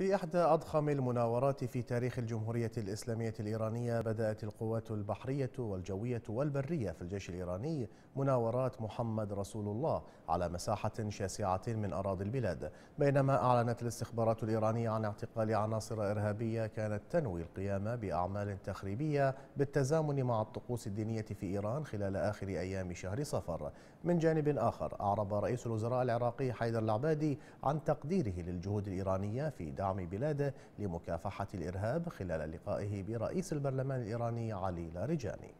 في إحدى أضخم المناورات في تاريخ الجمهورية الإسلامية الإيرانية بدأت القوات البحرية والجوية والبرية في الجيش الإيراني مناورات محمد رسول الله على مساحة شاسعة من أراضي البلاد بينما أعلنت الاستخبارات الإيرانية عن اعتقال عناصر إرهابية كانت تنوي القيام بأعمال تخريبية بالتزامن مع الطقوس الدينية في إيران خلال آخر أيام شهر صفر من جانب آخر أعرب رئيس الوزراء العراقي حيدر العبادي عن تقديره للجهود الإيرانية في دعم دعم بلاده لمكافحة الإرهاب خلال لقائه برئيس البرلمان الإيراني علي لاريجاني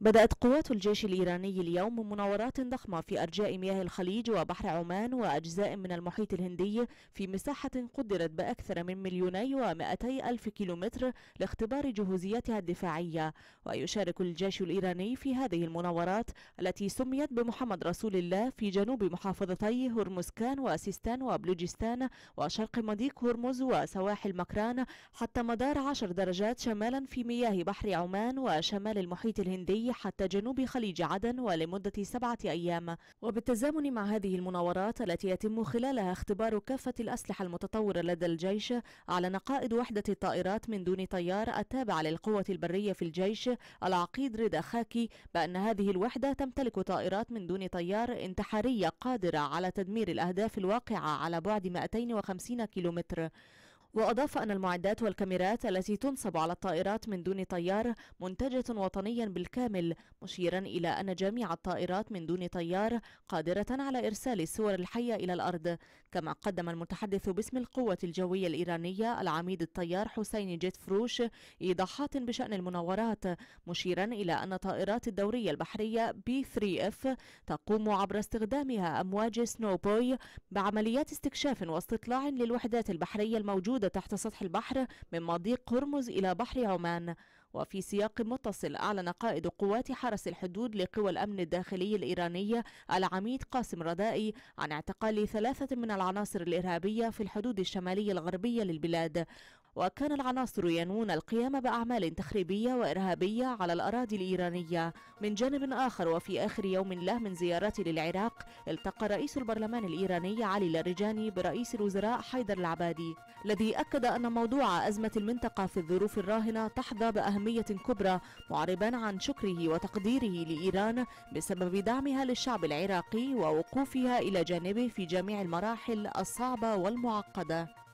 بدأت قوات الجيش الإيراني اليوم مناورات ضخمة في أرجاء مياه الخليج وبحر عمان وأجزاء من المحيط الهندي في مساحة قدرت بأكثر من مليوني ومائتي ألف كيلومتر لاختبار جهوزيتها الدفاعية ويشارك الجيش الإيراني في هذه المناورات التي سميت بمحمد رسول الله في جنوب محافظتي هرمزكان وسيستان وبلوجستان وشرق مضيق هرمز وسواحل مكران حتى مدار عشر درجات شمالا في مياه بحر عمان وشمال المحيط الهندي حتى جنوب خليج عدن ولمدة سبعة أيام وبالتزامن مع هذه المناورات التي يتم خلالها اختبار كافة الأسلحة المتطورة لدى الجيش أعلن قائد وحدة الطائرات من دون طيار التابع للقوة البرية في الجيش العقيد رضا خاكي بأن هذه الوحدة تمتلك طائرات من دون طيار انتحارية قادرة على تدمير الأهداف الواقعة على بعد 250 كيلومتر وأضاف أن المعدات والكاميرات التي تنصب على الطائرات من دون طيار منتجة وطنيا بالكامل مشيرا إلى أن جميع الطائرات من دون طيار قادرة على إرسال الصور الحية إلى الأرض كما قدم المتحدث باسم القوة الجوية الإيرانية العميد الطيار حسين جيت فروش إيضاحات بشأن المناورات مشيرا إلى أن طائرات الدورية البحرية بي 3 اف تقوم عبر استخدامها أمواج سنوبوي بعمليات استكشاف واستطلاع للوحدات البحرية الموجودة تحت سطح البحر من مضيق هرمز إلى بحر عمان وفي سياق متصل أعلن قائد قوات حرس الحدود لقوى الأمن الداخلي الإيرانية العميد قاسم ردائي عن اعتقال ثلاثة من العناصر الإرهابية في الحدود الشمالية الغربية للبلاد وكان العناصر ينوون القيام بأعمال تخريبية وإرهابية على الأراضي الإيرانية من جانب آخر وفي آخر يوم له من زيارته للعراق التقى رئيس البرلمان الإيراني علي لارجاني برئيس الوزراء حيدر العبادي الذي أكد أن موضوع أزمة المنطقة في الظروف الراهنة تحظى بأهمية كبرى معربا عن شكره وتقديره لإيران بسبب دعمها للشعب العراقي ووقوفها إلى جانبه في جميع المراحل الصعبة والمعقدة